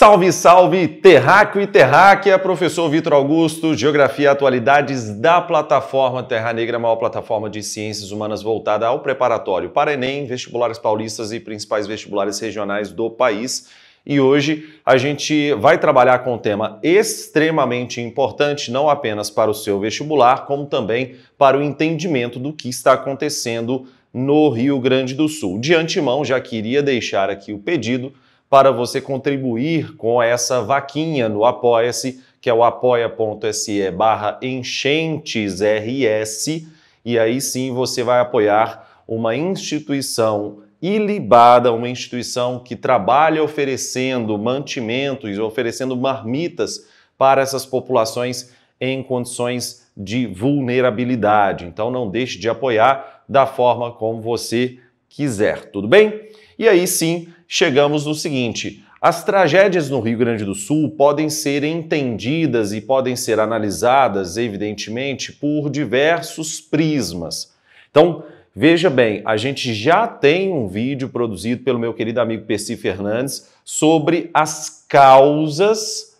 Salve, salve, terráqueo e terráquea, professor Vitor Augusto, Geografia e Atualidades da plataforma Terra Negra, maior plataforma de ciências humanas voltada ao preparatório para Enem, vestibulares paulistas e principais vestibulares regionais do país. E hoje a gente vai trabalhar com um tema extremamente importante, não apenas para o seu vestibular, como também para o entendimento do que está acontecendo no Rio Grande do Sul. De antemão, já queria deixar aqui o pedido para você contribuir com essa vaquinha no Apoia-se, que é o apoia.se barra enchentesrs, e aí sim você vai apoiar uma instituição ilibada, uma instituição que trabalha oferecendo mantimentos, oferecendo marmitas para essas populações em condições de vulnerabilidade. Então não deixe de apoiar da forma como você quiser, tudo bem? E aí sim, chegamos no seguinte: as tragédias no Rio Grande do Sul podem ser entendidas e podem ser analisadas, evidentemente, por diversos prismas. Então, veja bem, a gente já tem um vídeo produzido pelo meu querido amigo Percy Fernandes sobre as causas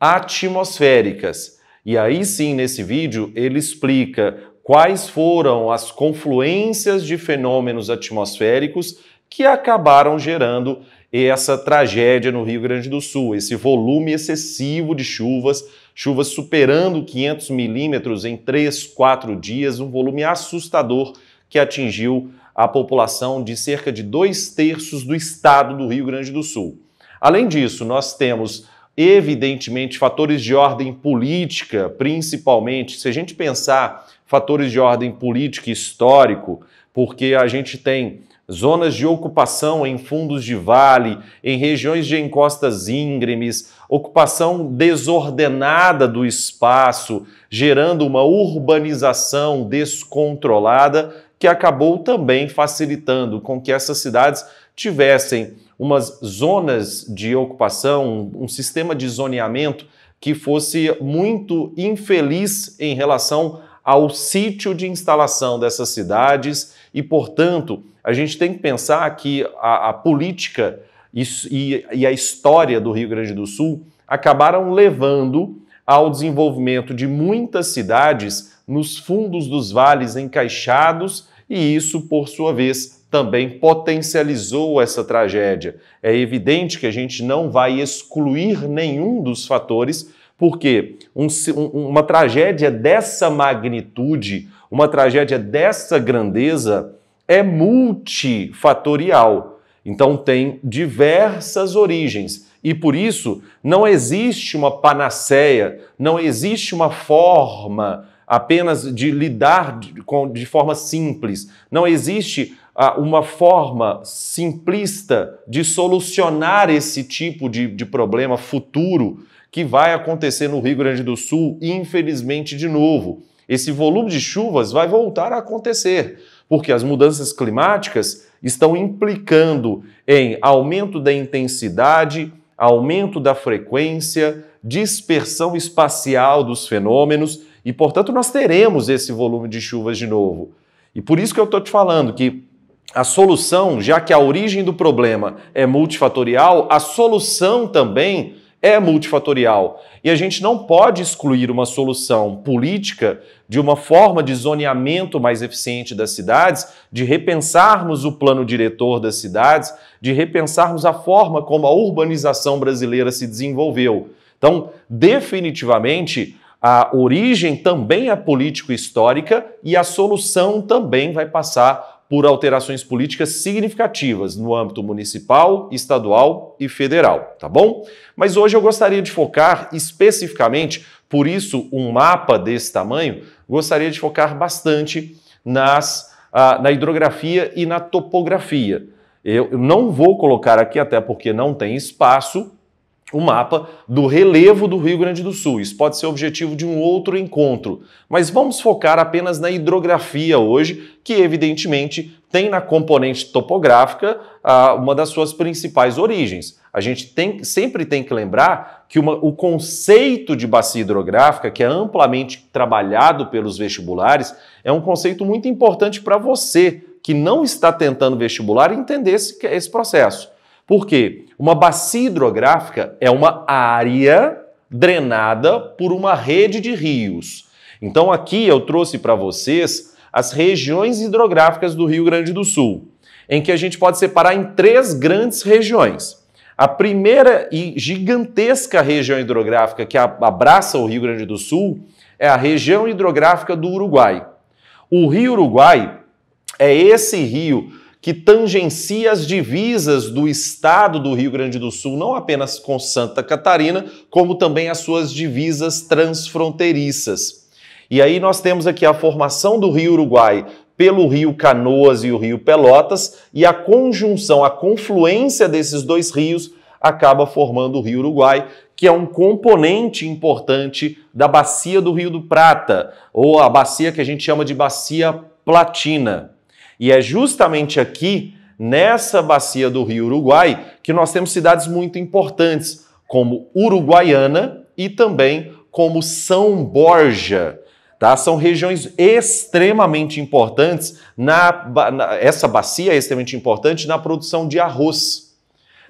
atmosféricas. E aí sim, nesse vídeo, ele explica quais foram as confluências de fenômenos atmosféricos que acabaram gerando essa tragédia no Rio Grande do Sul, esse volume excessivo de chuvas, chuvas superando 500 milímetros em 3, 4 dias, um volume assustador que atingiu a população de cerca de dois terços do estado do Rio Grande do Sul. Além disso, nós temos, evidentemente, fatores de ordem política, principalmente, se a gente pensar fatores de ordem política e histórico, porque a gente tem zonas de ocupação em fundos de vale, em regiões de encostas íngremes, ocupação desordenada do espaço, gerando uma urbanização descontrolada que acabou também facilitando com que essas cidades tivessem umas zonas de ocupação, um sistema de zoneamento que fosse muito infeliz em relação ao sítio de instalação dessas cidades e, portanto, a gente tem que pensar que a, a política e, e, e a história do Rio Grande do Sul acabaram levando ao desenvolvimento de muitas cidades nos fundos dos vales encaixados, e isso, por sua vez, também potencializou essa tragédia. É evidente que a gente não vai excluir nenhum dos fatores, porque um, uma tragédia dessa magnitude, uma tragédia dessa grandeza, é multifatorial. Então tem diversas origens. E por isso não existe uma panaceia, não existe uma forma apenas de lidar de, forma simples. Não existe ah, uma forma simplista de solucionar esse tipo de, de problema futuro que vai acontecer no Rio Grande do Sul, infelizmente, de novo. Esse volume de chuvas vai voltar a acontecer, porque as mudanças climáticas estão implicando em aumento da intensidade, aumento da frequência, dispersão espacial dos fenômenos e, portanto, nós teremos esse volume de chuvas de novo. E por isso que eu estou te falando que a solução, já que a origem do problema é multifatorial, a solução também é multifatorial. E a gente não pode excluir uma solução política de uma forma de zoneamento mais eficiente das cidades, de repensarmos o plano diretor das cidades, de repensarmos a forma como a urbanização brasileira se desenvolveu. Então, definitivamente, a origem também é político-histórica e a solução também vai passar por alterações políticas significativas no âmbito municipal, estadual e federal, tá bom? Mas hoje eu gostaria de focar especificamente, por isso um mapa desse tamanho, gostaria de focar bastante nas, uh, na hidrografia e na topografia. Eu não vou colocar aqui, até porque não tem espaço, o mapa do relevo do Rio Grande do Sul. Isso pode ser objetivo de um outro encontro, mas vamos focar apenas na hidrografia hoje, que evidentemente tem na componente topográfica ah, uma das suas principais origens. A gente tem, sempre tem que lembrar que uma, o conceito de bacia hidrográfica, que é amplamente trabalhado pelos vestibulares, é um conceito muito importante para você que não está tentando vestibular entender esse, esse processo. Por quê? Uma bacia hidrográfica é uma área drenada por uma rede de rios. Então aqui eu trouxe para vocês as regiões hidrográficas do Rio Grande do Sul, em que a gente pode separar em três grandes regiões. A primeira e gigantesca região hidrográfica que abraça o Rio Grande do Sul é a região hidrográfica do Uruguai. O Rio Uruguai é esse rio que tangencia as divisas do estado do Rio Grande do Sul, não apenas com Santa Catarina, como também as suas divisas transfronteiriças. E aí nós temos aqui a formação do Rio Uruguai pelo Rio Canoas e o Rio Pelotas, e a conjunção, a confluência desses dois rios acaba formando o Rio Uruguai, que é um componente importante da bacia do Rio do Prata, ou a bacia que a gente chama de bacia platina. E é justamente aqui, nessa bacia do Rio Uruguai, que nós temos cidades muito importantes, como Uruguaiana e também como São Borja. Tá? São regiões extremamente importantes na, na essa bacia é extremamente importante na produção de arroz.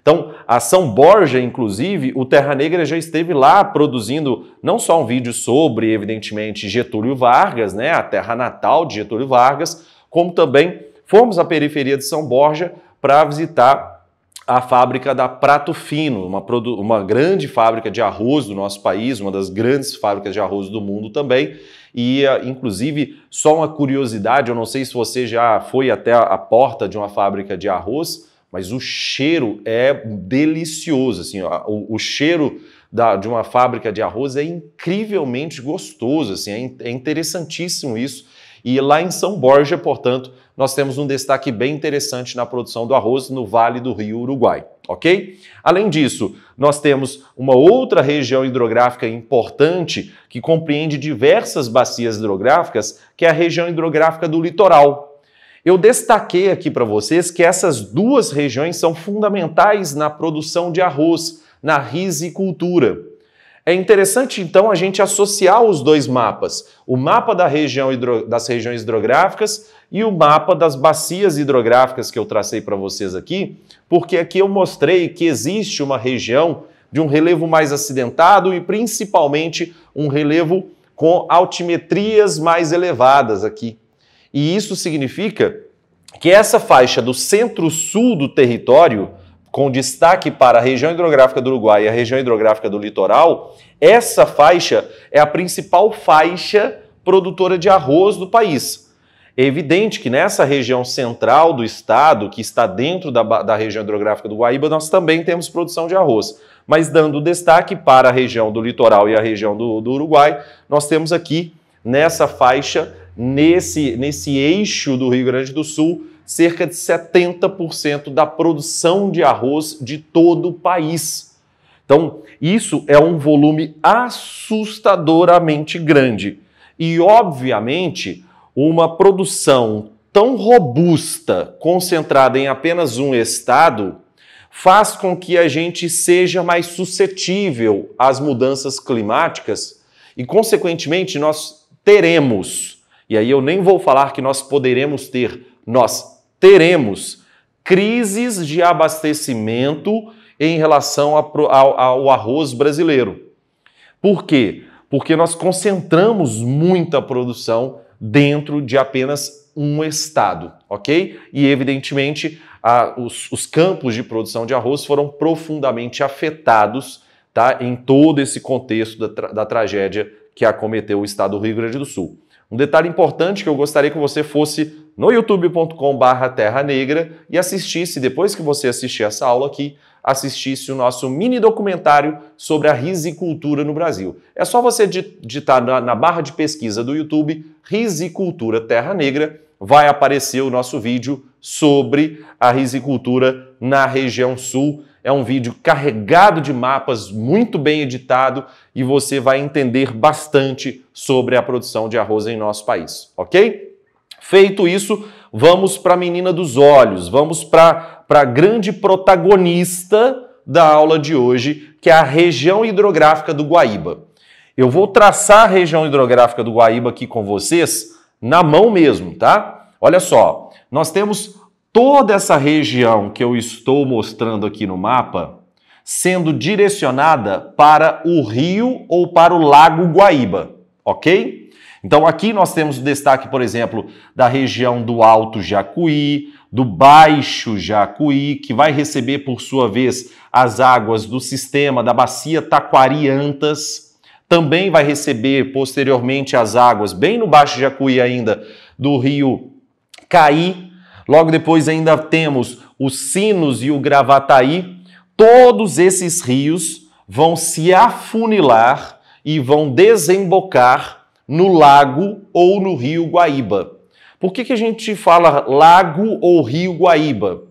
Então, a São Borja, inclusive, o Terra Negra já esteve lá produzindo não só um vídeo sobre, evidentemente, Getúlio Vargas, né, a terra natal de Getúlio Vargas, como também fomos à periferia de São Borja para visitar a fábrica da Prato Fino, uma, uma grande fábrica de arroz do nosso país, uma das grandes fábricas de arroz do mundo também. E, ah, inclusive, só uma curiosidade: eu não sei se você já foi até a porta de uma fábrica de arroz, mas o cheiro é delicioso. Assim, ó, o, o, cheiro da, de uma fábrica de arroz é incrivelmente gostoso. Assim, é, in, é interessantíssimo isso. E lá em São Borja, portanto, nós temos um destaque bem interessante na produção do arroz no Vale do Rio Uruguai, ok? Além disso, nós temos uma outra região hidrográfica importante que compreende diversas bacias hidrográficas, que é a região hidrográfica do litoral, eu destaquei aqui para vocês que essas duas regiões são fundamentais na produção de arroz, na risicultura. É interessante, então, a gente associar os dois mapas: o mapa da região hidro... das regiões hidrográficas e o mapa das bacias hidrográficas que eu tracei para vocês aqui, porque aqui eu mostrei que existe uma região de um relevo mais acidentado e principalmente um relevo com altimetrias mais elevadas aqui. E isso significa que essa faixa do centro-sul do território com destaque para a região hidrográfica do Uruguai e a região hidrográfica do litoral, essa faixa é a principal faixa produtora de arroz do país. É evidente que nessa região central do estado, que está dentro da, da região hidrográfica do Guaíba, nós também temos produção de arroz. Mas dando destaque para a região do litoral e a região do, do Uruguai, nós temos aqui nessa faixa, nesse, nesse eixo do Rio Grande do Sul, cerca de 70% da produção de arroz de todo o país. Então, isso é um volume assustadoramente grande. E, obviamente, uma produção tão robusta, concentrada em apenas um estado, faz com que a gente seja mais suscetível às mudanças climáticas e, consequentemente, nós teremos, e aí eu nem vou falar que nós poderemos ter, nós teremos crises de abastecimento em relação ao arroz brasileiro. Por quê? Porque nós concentramos muita produção dentro de apenas um estado, ok? E evidentemente a, os, os, campos de produção de arroz foram profundamente afetados, tá? Em todo esse contexto da, tra da tragédia que acometeu o estado do Rio Grande do Sul. Um detalhe importante que eu gostaria que você fosse no youtube.com/barra Terra Negra e assistisse, depois que você assistir essa aula aqui, assistisse o nosso mini documentário sobre a risicultura no Brasil. É só você digitar na, na barra de pesquisa do YouTube Risicultura Terra Negra, vai aparecer o nosso vídeo sobre a risicultura na região sul é um vídeo carregado de mapas, muito bem editado e você vai entender bastante sobre a produção de arroz em nosso país, ok? Feito isso, vamos para a menina dos olhos, vamos para a grande protagonista da aula de hoje, que é a região hidrográfica do Guaíba. Eu vou traçar a região hidrográfica do Guaíba aqui com vocês na mão mesmo, tá? Olha só, nós temos toda essa região que eu estou mostrando aqui no mapa sendo direcionada para o rio ou para o lago Guaíba, ok? Então aqui nós temos o destaque, por exemplo, da região do Alto Jacuí, do Baixo Jacuí, que vai receber por sua vez as águas do sistema da bacia Taquariantas, também vai receber posteriormente as águas bem no Baixo Jacuí ainda do rio Caí Logo depois ainda temos os Sinos e o Gravataí. Todos esses rios vão se afunilar e vão desembocar no lago ou no rio Guaíba. Por que, que a gente fala lago ou rio Guaíba?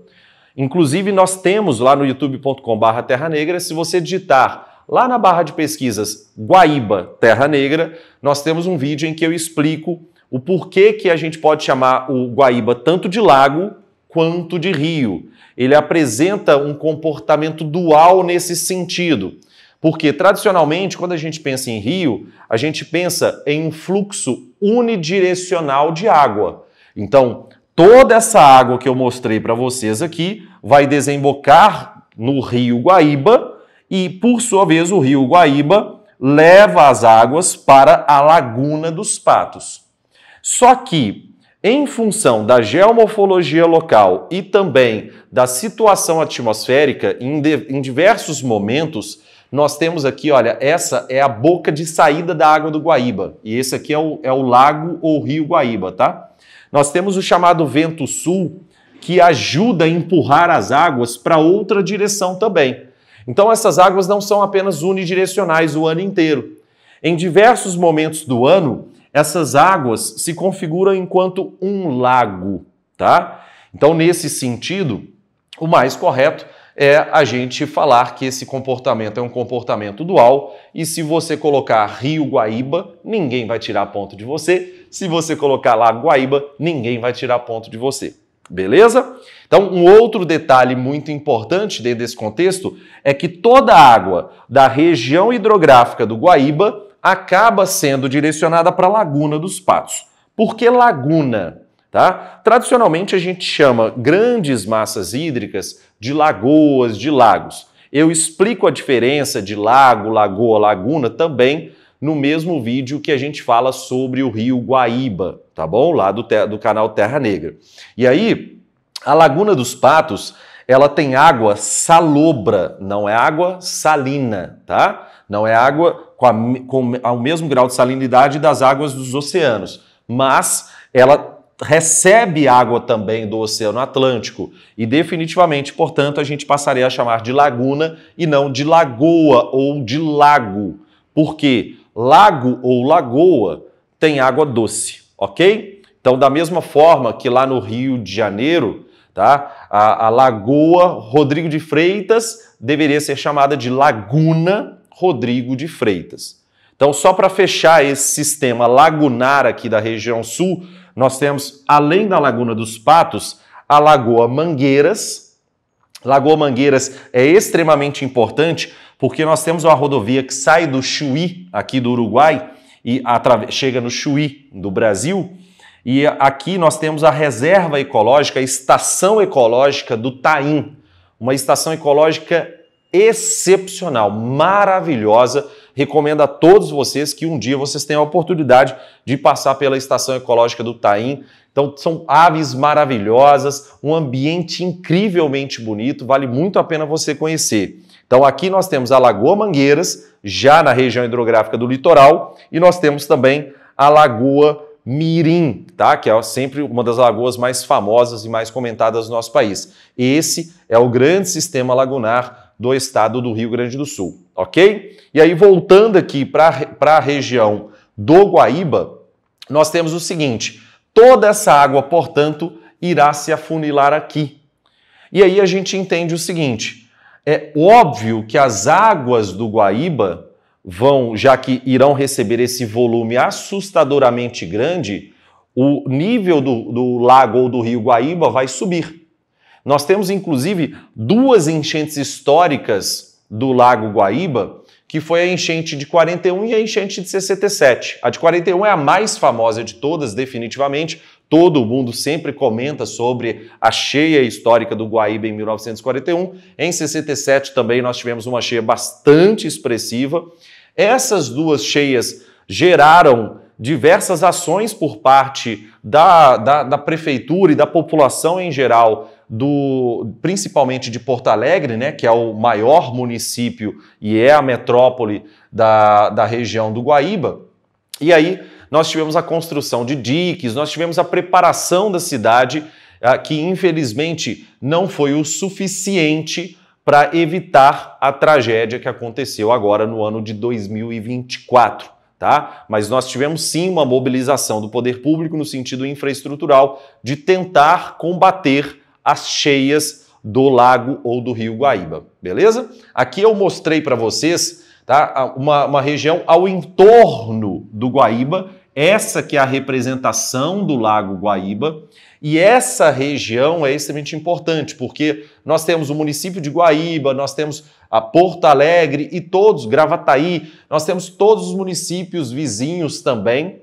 Inclusive, nós temos lá no youtube.com/barra Terra Negra, se você digitar lá na barra de pesquisas Guaíba Terra Negra, nós temos um vídeo em que eu explico o porquê que a gente pode chamar o Guaíba tanto de lago quanto de rio. Ele apresenta um comportamento dual nesse sentido. Porque tradicionalmente, quando a gente pensa em rio, a gente pensa em um fluxo unidirecional de água. Então, toda essa água que eu mostrei para vocês aqui vai desembocar no rio Guaíba e, por sua vez, o rio Guaíba leva as águas para a Laguna dos Patos. Só que, em função da geomorfologia local e também da situação atmosférica, em, de, em diversos momentos, nós temos aqui, olha, essa é a boca de saída da água do Guaíba. E esse aqui é o, é o lago ou rio Guaíba, tá? Nós temos o chamado vento sul, que ajuda a empurrar as águas para outra direção também. Então, essas águas não são apenas unidirecionais o ano inteiro. Em diversos momentos do ano, essas águas se configuram enquanto um lago, tá? Então, nesse sentido, o mais correto é a gente falar que esse comportamento é um comportamento dual e se você colocar Rio Guaíba, ninguém vai tirar ponto de você. Se você colocar Lago Guaíba, ninguém vai tirar ponto de você. Beleza? Então, um outro detalhe muito importante dentro desse contexto é que toda a água da região hidrográfica do Guaíba acaba sendo direcionada para a Laguna dos Patos. Por que laguna? Tá? Tradicionalmente a gente chama grandes massas hídricas de lagoas, de lagos. Eu explico a diferença de lago, lagoa, laguna também no mesmo vídeo que a gente fala sobre o rio Guaíba, tá bom? Lá do, do canal Terra Negra. E aí, a Laguna dos Patos ela tem água salobra, não é água salina, tá? Não é água com, a, com o mesmo grau de salinidade das águas dos oceanos, mas ela recebe água também do Oceano Atlântico e definitivamente, portanto, a gente passaria a chamar de laguna e não de lagoa ou de lago, porque lago ou lagoa tem água doce, ok? Então, da mesma forma que lá no Rio de Janeiro Tá? A, a Lagoa Rodrigo de Freitas deveria ser chamada de Laguna Rodrigo de Freitas. Então, só para fechar esse sistema lagunar aqui da região sul, nós temos, além da Laguna dos Patos, a Lagoa Mangueiras. Lagoa Mangueiras é extremamente importante porque nós temos uma rodovia que sai do Chuí, aqui do Uruguai, e chega no Chuí do Brasil, e aqui nós temos a reserva ecológica, a estação ecológica do Taim, uma estação ecológica excepcional, maravilhosa. Recomendo a todos vocês que um dia vocês tenham a oportunidade de passar pela estação ecológica do Taim. Então, são aves maravilhosas, um ambiente incrivelmente bonito, vale muito a pena você conhecer. Então, aqui nós temos a Lagoa Mangueiras, já na região hidrográfica do litoral, e nós temos também a Lagoa Mirim, tá? que é sempre uma das lagoas mais famosas e mais comentadas do nosso país. Esse é o grande sistema lagunar do estado do Rio Grande do Sul, ok? E aí, voltando aqui para a região do Guaíba, nós temos o seguinte: toda essa água, portanto, irá se afunilar aqui. E aí a gente entende o seguinte: é óbvio que as águas do Guaíba vão, já que irão receber esse volume assustadoramente grande, o nível do, do lago ou do rio Guaíba vai subir. Nós temos inclusive duas enchentes históricas do lago Guaíba, que foi a enchente de 41 e a enchente de 67. A de 41 é a mais famosa de todas, definitivamente, Todo mundo sempre comenta sobre a cheia histórica do Guaíba em 1941. Em 67 também nós tivemos uma cheia bastante expressiva. Essas duas cheias geraram diversas ações por parte da, da, da, prefeitura e da população em geral, do, principalmente de Porto Alegre, né, que é o maior município e é a metrópole da, da região do Guaíba. E aí nós tivemos a construção de diques, nós tivemos a preparação da cidade, ah, que infelizmente não foi o suficiente para evitar a tragédia que aconteceu agora no ano de 2024. Tá? Mas nós tivemos sim uma mobilização do poder público no sentido infraestrutural de tentar combater as cheias do lago ou do rio Guaíba, beleza? Aqui eu mostrei para vocês tá, uma, uma região ao entorno do Guaíba essa que é a representação do Lago Guaíba. E essa região é extremamente importante, porque nós temos o município de Guaíba, nós temos a Porto Alegre e todos, Gravataí, nós temos todos os municípios vizinhos também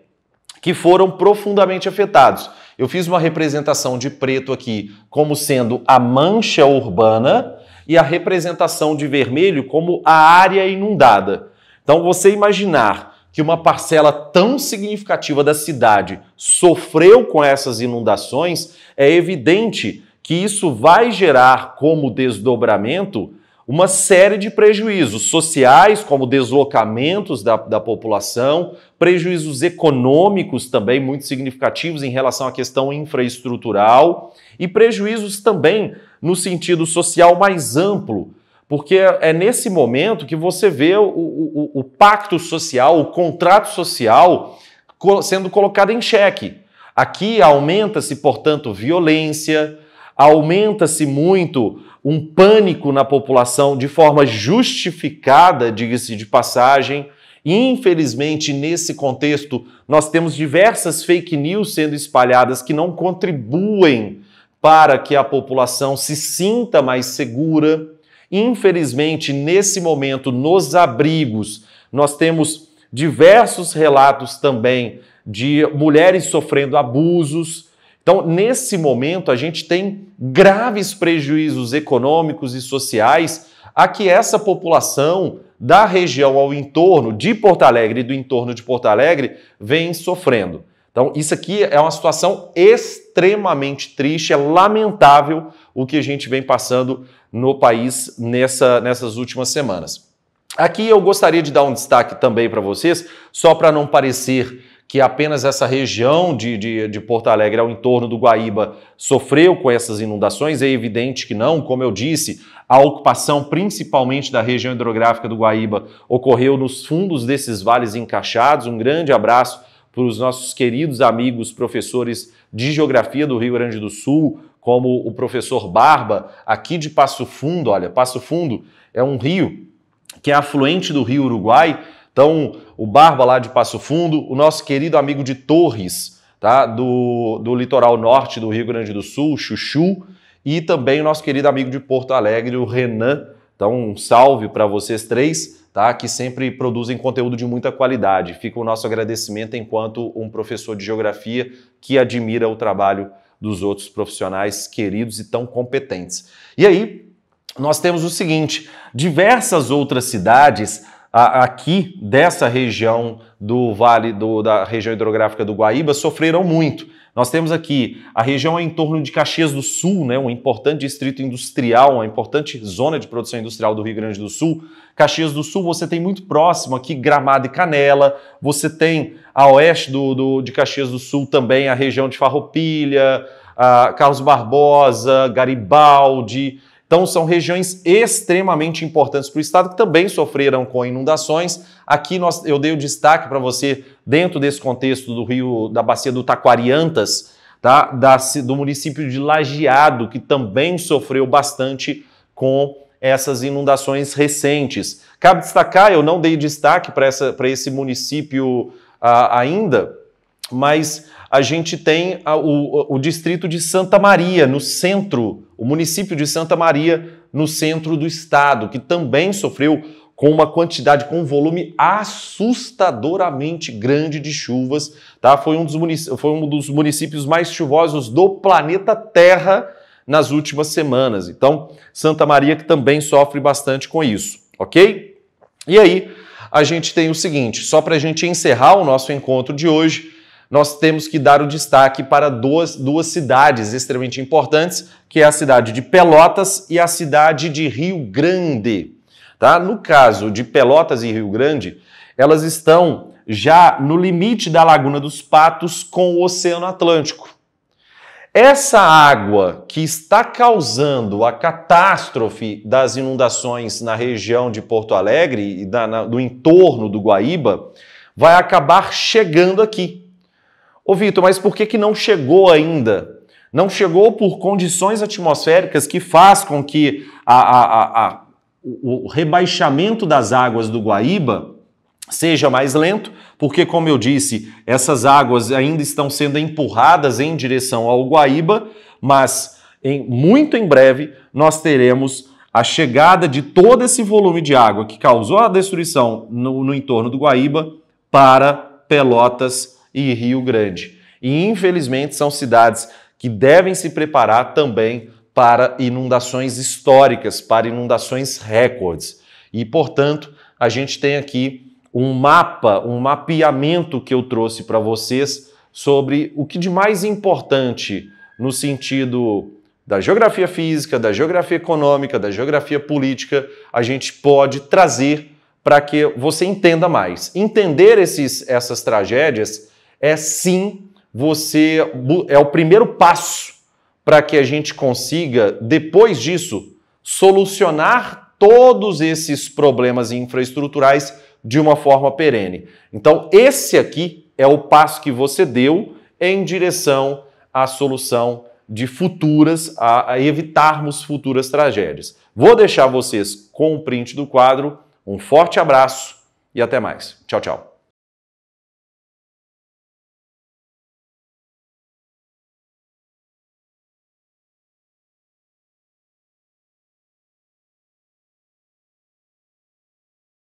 que foram profundamente afetados. Eu fiz uma representação de preto aqui como sendo a mancha urbana e a representação de vermelho como a área inundada. Então você imaginar que uma parcela tão significativa da cidade sofreu com essas inundações, é evidente que isso vai gerar como desdobramento uma série de prejuízos sociais, como deslocamentos da, da população, prejuízos econômicos também muito significativos em relação à questão infraestrutural e prejuízos também no sentido social mais amplo, porque é nesse momento que você vê o, o, o pacto social, o contrato social sendo colocado em xeque. Aqui aumenta-se, portanto, violência, aumenta-se muito um pânico na população de forma justificada, diga-se de passagem. Infelizmente, nesse contexto, nós temos diversas fake news sendo espalhadas que não contribuem para que a população se sinta mais segura, Infelizmente, nesse momento, nos abrigos, nós temos diversos relatos também de mulheres sofrendo abusos. Então, nesse momento, a gente tem graves prejuízos econômicos e sociais a que essa população da região ao entorno de Porto Alegre e do entorno de Porto Alegre vem sofrendo. Então, isso aqui é uma situação extremamente triste, é lamentável o que a gente vem passando no país nessa, nessas últimas semanas. Aqui eu gostaria de dar um destaque também para vocês, só para não parecer que apenas essa região de, de, de, Porto Alegre, ao entorno do Guaíba, sofreu com essas inundações, é evidente que não. Como eu disse, a ocupação, principalmente da região hidrográfica do Guaíba, ocorreu nos fundos desses vales encaixados. Um grande abraço para os nossos queridos amigos professores de Geografia do Rio Grande do Sul, como o professor Barba, aqui de Passo Fundo, olha, Passo Fundo é um rio que é afluente do rio Uruguai. Então, o Barba lá de Passo Fundo, o nosso querido amigo de Torres, tá? Do, do litoral norte do Rio Grande do Sul, Chuchu, e também o nosso querido amigo de Porto Alegre, o Renan. Então, um salve para vocês três, tá? Que sempre produzem conteúdo de muita qualidade. Fica o nosso agradecimento enquanto um professor de geografia que admira o trabalho dos outros profissionais queridos e tão competentes. E aí, nós temos o seguinte: diversas outras cidades aqui dessa região do Vale do, da região hidrográfica do Guaíba sofreram muito. Nós temos aqui a região é em torno de Caxias do Sul, né, um importante distrito industrial, uma importante zona de produção industrial do Rio Grande do Sul. Caxias do Sul, você tem muito próximo aqui Gramado e Canela, você tem a oeste do, do de Caxias do Sul também a região de Farroupilha, Carlos Barbosa, Garibaldi. Então, são regiões extremamente importantes para o estado que também sofreram com inundações. Aqui nós, eu dei o destaque para você, dentro desse contexto do rio, da bacia do Taquariantas, tá? Da, do município de Lajeado, que também sofreu bastante com essas inundações recentes. Cabe destacar, eu não dei destaque para esse município ah, ainda, mas a gente tem a, o, o distrito de Santa Maria, no centro o município de Santa Maria, no centro do estado, que também sofreu com uma quantidade, com um volume assustadoramente grande de chuvas, tá? Foi um dos, municípios, foi um dos municípios mais chuvosos do planeta Terra nas últimas semanas. Então, Santa Maria que também sofre bastante com isso, ok? E aí, a gente tem o seguinte, só para a gente encerrar o nosso encontro de hoje, nós temos que dar o destaque para duas, duas cidades extremamente importantes, que é a cidade de Pelotas e a cidade de Rio Grande. Tá? No caso de Pelotas e Rio Grande, elas estão já no limite da Laguna dos Patos com o Oceano Atlântico. Essa água que está causando a catástrofe das inundações na região de Porto Alegre e da, na, do entorno do Guaíba vai acabar chegando aqui. Ô Vitor, mas por que, que não chegou ainda? Não chegou por condições atmosféricas que faz com que a, a, a, o rebaixamento das águas do Guaíba seja mais lento, porque, como eu disse, essas águas ainda estão sendo empurradas em direção ao Guaíba, mas em, muito em breve nós teremos a chegada de todo esse volume de água que causou a destruição no, no entorno do Guaíba para Pelotas e Rio Grande. E infelizmente são cidades que devem se preparar também para inundações históricas, para inundações recordes. E, portanto, a gente tem aqui um mapa, um mapeamento que eu trouxe para vocês sobre o que de mais importante no sentido da geografia física, da geografia econômica, da geografia política, a gente pode trazer para que você entenda mais. Entender esses, essas tragédias é sim você é o primeiro passo para que a gente consiga depois disso solucionar todos esses problemas infraestruturais de uma forma perene. Então, esse aqui é o passo que você deu em direção à solução de futuras, a, a evitarmos futuras tragédias. Vou deixar vocês com o print do quadro. Um forte abraço e até mais. Tchau, tchau.